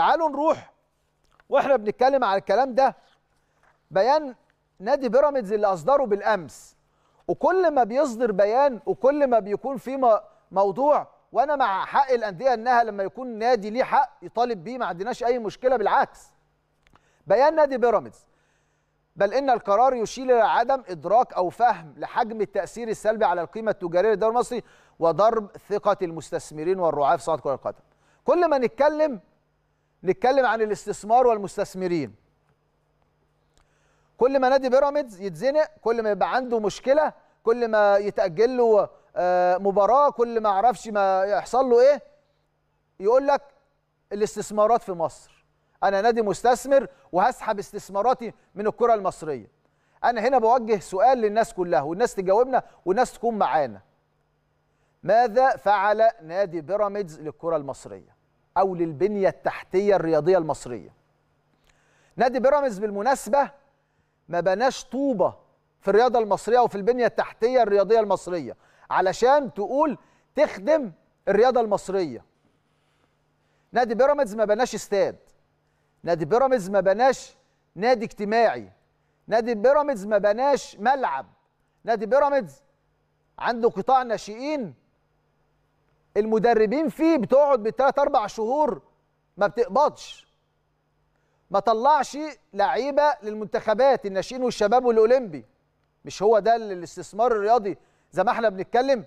تعالوا نروح واحنا بنتكلم على الكلام ده بيان نادي بيراميدز اللي اصدره بالامس وكل ما بيصدر بيان وكل ما بيكون في موضوع وانا مع حق الانديه انها لما يكون نادي ليه حق يطالب بيه ما عندناش اي مشكله بالعكس بيان نادي بيراميدز بل ان القرار يشير الى عدم ادراك او فهم لحجم التاثير السلبي على القيمه التجاريه للدوري المصري وضرب ثقه المستثمرين والرعاه في صناعه كره القدم كل ما نتكلم نتكلم عن الاستثمار والمستثمرين كل ما نادي بيراميدز يتزنق كل ما يبقى عنده مشكله كل ما يتاجل له آه، مباراه كل ما اعرفش ما يحصل له ايه يقول لك الاستثمارات في مصر انا نادي مستثمر وهسحب استثماراتي من الكره المصريه انا هنا بوجه سؤال للناس كلها والناس تجاوبنا والناس تكون معانا ماذا فعل نادي بيراميدز للكره المصريه أو للبنية التحتية الرياضية المصرية نادي بيراميدز بالمناسبة ما بناش طوبة في الرياضة المصرية وفي البنية التحتية الرياضية المصرية علشان تقول تخدم الرياضة المصرية نادي بيراميدز ما بناش استاد نادي بيراميدز ما بناش نادي اجتماعي نادي بيراميدز ما بناش ملعب نادي بيراميدز عنده قطاع ناشئين المدربين فيه بتقعد بالثلاث اربع شهور ما بتقبضش ما طلعش لعيبه للمنتخبات الناشئين والشباب والاولمبي مش هو ده الاستثمار الرياضي زي ما احنا بنتكلم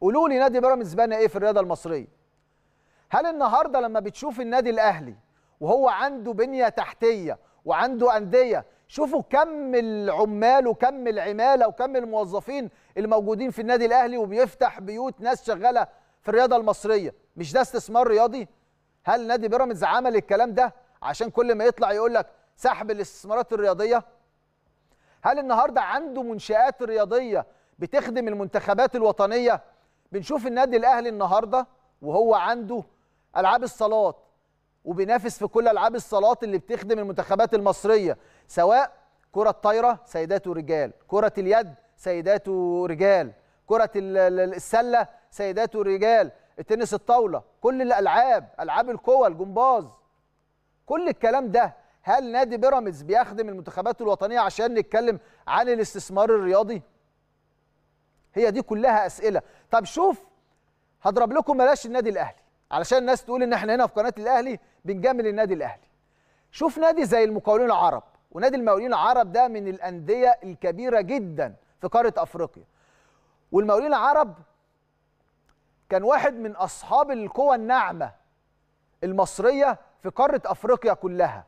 قولوا لي نادي بيراميدز بنى ايه في الرياضه المصريه هل النهارده لما بتشوف النادي الاهلي وهو عنده بنيه تحتيه وعنده انديه شوفوا كم العمال وكم العماله وكم الموظفين الموجودين في النادي الاهلي وبيفتح بيوت ناس شغاله في الرياضه المصريه مش ده استثمار رياضي هل نادي بيراميدز عمل الكلام ده عشان كل ما يطلع يقول لك سحب الاستثمارات الرياضيه هل النهارده عنده منشآت رياضيه بتخدم المنتخبات الوطنيه بنشوف النادي الاهلي النهارده وهو عنده العاب الصالات وبينافس في كل العاب الصالات اللي بتخدم المنتخبات المصريه سواء كره الطايره سيدات ورجال كره اليد سيدات ورجال كره السله سيدات ورجال التنس الطاوله كل الالعاب العاب القوى الجمباز كل الكلام ده هل نادي بيراميدز بيخدم المنتخبات الوطنيه عشان نتكلم عن الاستثمار الرياضي هي دي كلها اسئله طب شوف هضرب لكم بلاش النادي الاهلي علشان الناس تقول ان احنا هنا في قناه الاهلي بنجامل النادي الاهلي شوف نادي زي المقاولين العرب ونادي المقاولين العرب ده من الانديه الكبيره جدا في قاره افريقيا والمقاولين العرب كان واحد من اصحاب القوى الناعمه المصريه في قاره افريقيا كلها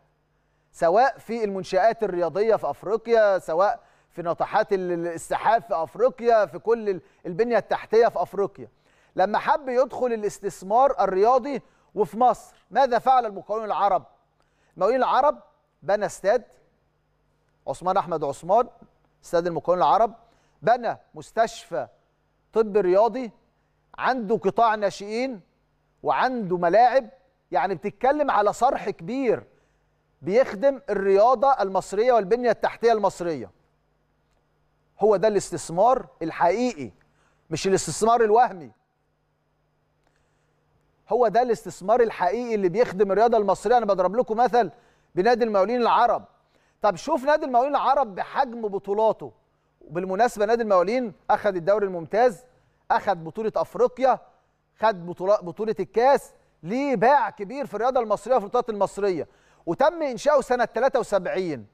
سواء في المنشآت الرياضية في أفريقيا سواء في ناطحات السحاب في أفريقيا في كل البنية التحتية في أفريقيا لما حب يدخل الاستثمار الرياضي وفي مصر ماذا فعل المقاولين العرب المقاولين العرب بنى استاد عثمان احمد عثمان استاد المقاولين العرب بنى مستشفى طب رياضي عنده قطاع ناشئين وعنده ملاعب يعني بتتكلم على صرح كبير بيخدم الرياضه المصريه والبنيه التحتيه المصريه هو ده الاستثمار الحقيقي مش الاستثمار الوهمي هو ده الاستثمار الحقيقي اللي بيخدم الرياضه المصريه انا بضرب لكم مثل بنادي المقاولين العرب طب شوف نادي المقاولين العرب بحجم بطولاته وبالمناسبه نادي المقاولين اخذ الدوري الممتاز اخذ بطوله افريقيا خد بطوله بطوله الكاس ليه باع كبير في الرياضه المصريه في البطولات المصريه وتم انشاؤه سنه 73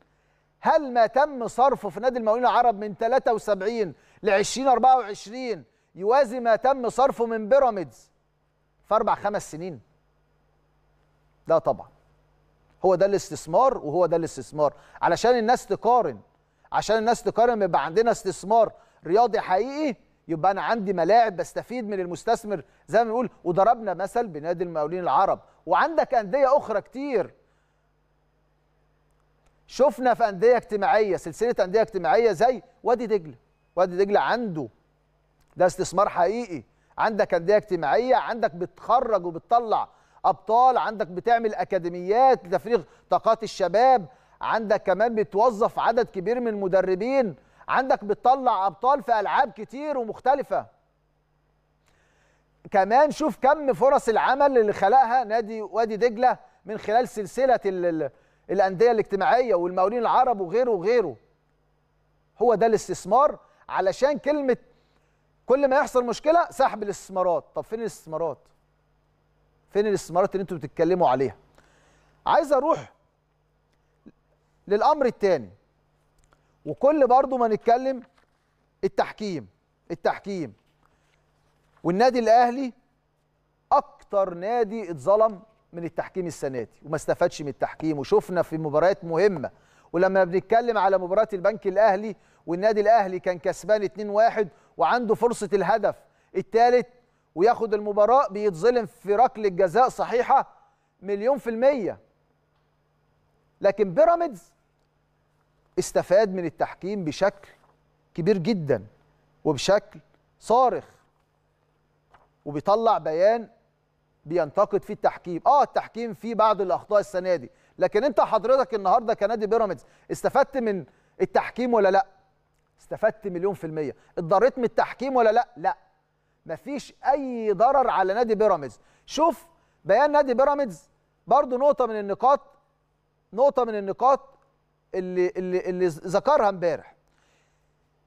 هل ما تم صرفه في نادي المقاولين العرب من 73 ل 2024 يوازي ما تم صرفه من بيراميدز في اربع خمس سنين لا طبعا هو ده الاستثمار وهو ده الاستثمار علشان الناس تقارن عشان الناس تقارن يبقى عندنا استثمار رياضي حقيقي يبقى انا عندي ملاعب بستفيد من المستثمر زي ما بنقول وضربنا مثل بنادي المقاولين العرب وعندك انديه اخرى كتير شفنا في انديه اجتماعيه سلسله انديه اجتماعيه زي وادي دجله وادي دجله عنده ده استثمار حقيقي عندك انديه اجتماعيه عندك بتخرج وبتطلع ابطال عندك بتعمل اكاديميات لتفريغ طاقات الشباب عندك كمان بتوظف عدد كبير من المدربين عندك بتطلع ابطال في العاب كتير ومختلفه كمان شوف كم فرص العمل اللي خلقها نادي وادي دجله من خلال سلسله الانديه الاجتماعيه والمقاولين العرب وغيره وغيره هو ده الاستثمار علشان كلمه كل ما يحصل مشكله سحب الاستثمارات طب فين الاستثمارات فين الاستثمارات اللي انتوا بتتكلموا عليها عايز اروح للامر الثاني وكل برضو ما نتكلم التحكيم التحكيم والنادي الاهلي اكتر نادي اتظلم من التحكيم السنه دي وما استفادش من التحكيم وشفنا في مباريات مهمه ولما بنتكلم على مباراه البنك الاهلي والنادي الاهلي كان كسبان 2-1 وعنده فرصه الهدف الثالث وياخد المباراه بيتظلم في ركله جزاء صحيحه مليون في الميه لكن بيراميدز استفاد من التحكيم بشكل كبير جدا وبشكل صارخ وبيطلع بيان بينتقد فيه التحكيم اه التحكيم فيه بعض الاخطاء السنه دي لكن انت حضرتك النهارده كنادي بيراميدز استفدت من التحكيم ولا لا استفدت مليون في المية اتضريت من التحكيم ولا لا لا مفيش اي ضرر على نادي بيراميدز شوف بيان نادي بيراميدز برضو نقطة من النقاط نقطة من النقاط اللي اللي اللي ذكرها امبارح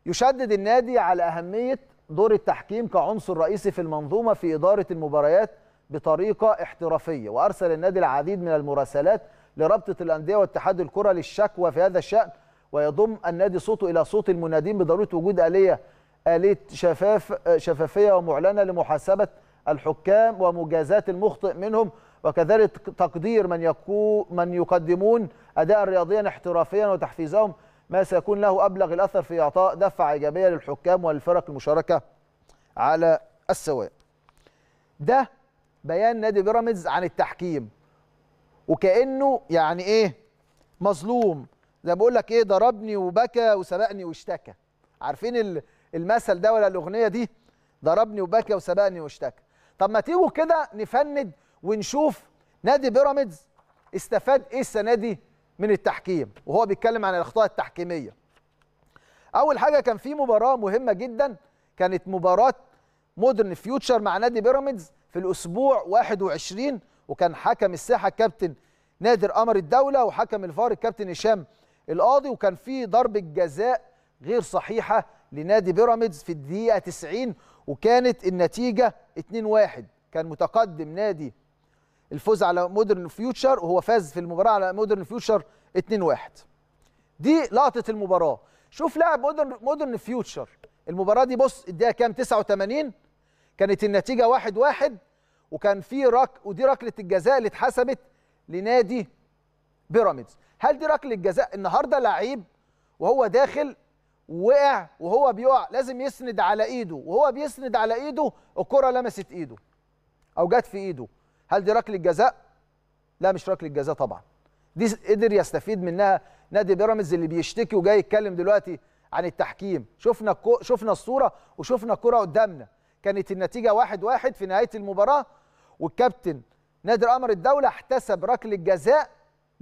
يشدد النادي على أهمية دور التحكيم كعنصر رئيسي في المنظومة في إدارة المباريات بطريقة احترافية وأرسل النادي العديد من المراسلات لربطة الأندية واتحاد الكرة للشكوى في هذا الشأن ويضم النادي صوته الى صوت المنادين بضروره وجود اليه اليه شفاف آه، شفافيه ومعلنه لمحاسبه الحكام ومجازات المخطئ منهم وكذلك تقدير من يكو من يقدمون اداء رياضيا احترافيا وتحفيزهم ما سيكون له ابلغ الاثر في اعطاء دفعه ايجابيه للحكام والفرق المشاركه على السواء. ده بيان نادي بيراميدز عن التحكيم وكانه يعني ايه مظلوم زي بقول لك ايه ضربني وبكى وسبقني واشتكى عارفين المثل ده ولا الاغنيه دي ضربني وبكى وسبقني واشتكى طب ما تيجوا كده نفند ونشوف نادي بيراميدز استفاد ايه السنه دي من التحكيم وهو بيتكلم عن الاخطاء التحكيميه اول حاجه كان في مباراه مهمه جدا كانت مباراه مودرن فيوتشر مع نادي بيراميدز في الاسبوع 21 وكان حكم الساحه الكابتن نادر قمر الدوله وحكم الفار الكابتن هشام القاضي وكان في ضربه جزاء غير صحيحه لنادي بيراميدز في الدقيقه 90 وكانت النتيجه 2-1 كان متقدم نادي الفوز على مودرن فيوتشر وهو فاز في المباراه على مودرن فيوتشر 2-1 دي لقطه المباراه شوف لاعب مودرن مودرن فيوتشر المباراه دي بص الدقيقه كام 89 كانت النتيجه 1-1 واحد واحد وكان في رك ودي ركله الجزاء اللي اتحسبت لنادي بيراميدز هل دي ركله جزاء النهارده لعيب وهو داخل وقع وهو بيقع لازم يسند على ايده وهو بيسند على ايده الكره لمست ايده او جت في ايده هل دي ركله جزاء لا مش ركله جزاء طبعا دي قدر يستفيد منها نادي بيراميدز اللي بيشتكي وجاي يتكلم دلوقتي عن التحكيم شفنا كو شفنا الصوره وشفنا الكره قدامنا كانت النتيجه واحد واحد في نهايه المباراه والكابتن نادر قمر الدوله احتسب ركله جزاء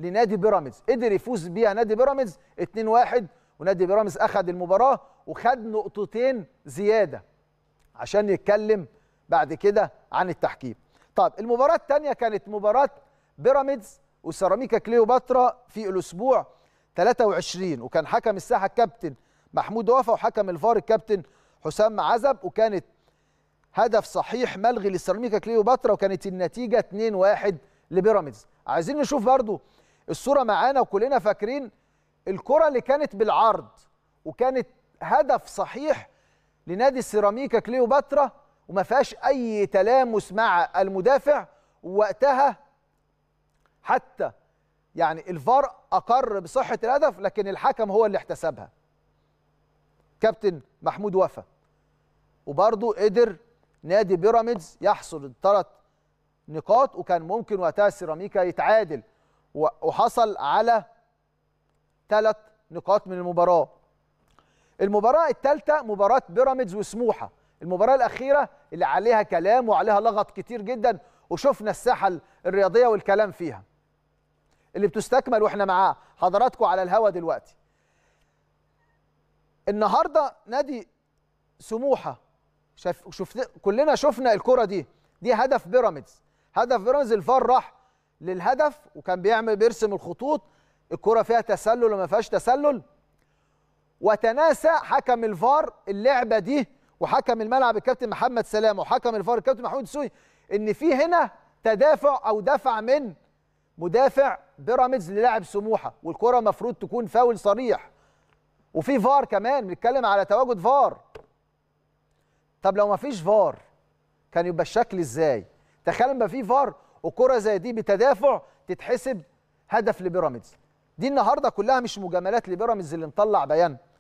لنادي بيراميدز قدر يفوز بيها نادي بيراميدز 2-1 ونادي بيراميدز اخذ المباراه وخد نقطتين زياده عشان نتكلم بعد كده عن التحكيم طب المباراه الثانيه كانت مباراه بيراميدز وسيراميكا كليوباترا في الاسبوع 23 وكان حكم الساحه الكابتن محمود وفا وحكم الفار الكابتن حسام عزب وكانت هدف صحيح ملغي لسيراميكا كليوباترا وكانت النتيجه 2-1 لبيراميدز عايزين نشوف برضو الصوره معانا وكلنا فاكرين الكره اللي كانت بالعرض وكانت هدف صحيح لنادي السيراميكا كليوباترا وما فيهاش اي تلامس مع المدافع وقتها حتى يعني الفار اقر بصحه الهدف لكن الحكم هو اللي احتسبها كابتن محمود وفا وبرضه قدر نادي بيراميدز يحصل الثلاث نقاط وكان ممكن وقتها سيراميكا يتعادل وحصل على ثلاث نقاط من المباراه المباراه الثالثه مباراه بيراميدز وسموحه المباراه الاخيره اللي عليها كلام وعليها لغط كتير جدا وشفنا الساحه الرياضيه والكلام فيها اللي بتستكمل واحنا معاه حضراتكم على الهوا دلوقتي النهارده نادي سموحه شف... شفت كلنا شفنا الكره دي دي هدف بيراميدز هدف بيراميدز الفار راح للهدف وكان بيعمل بيرسم الخطوط الكرة فيها تسلل وما فيهاش تسلل وتناسى حكم الفار اللعبه دي وحكم الملعب الكابتن محمد سلام وحكم الفار الكابتن محمود سوي ان في هنا تدافع او دفع من مدافع بيراميدز للاعب سموحه والكره المفروض تكون فاول صريح وفي فار كمان بنتكلم على تواجد فار طب لو ما فيش فار كان يبقى الشكل ازاي تخيل ما في فار وكره زي دي بتدافع تتحسب هدف لبيراميدز دي النهارده كلها مش مجاملات لبيراميدز اللي مطلع بيان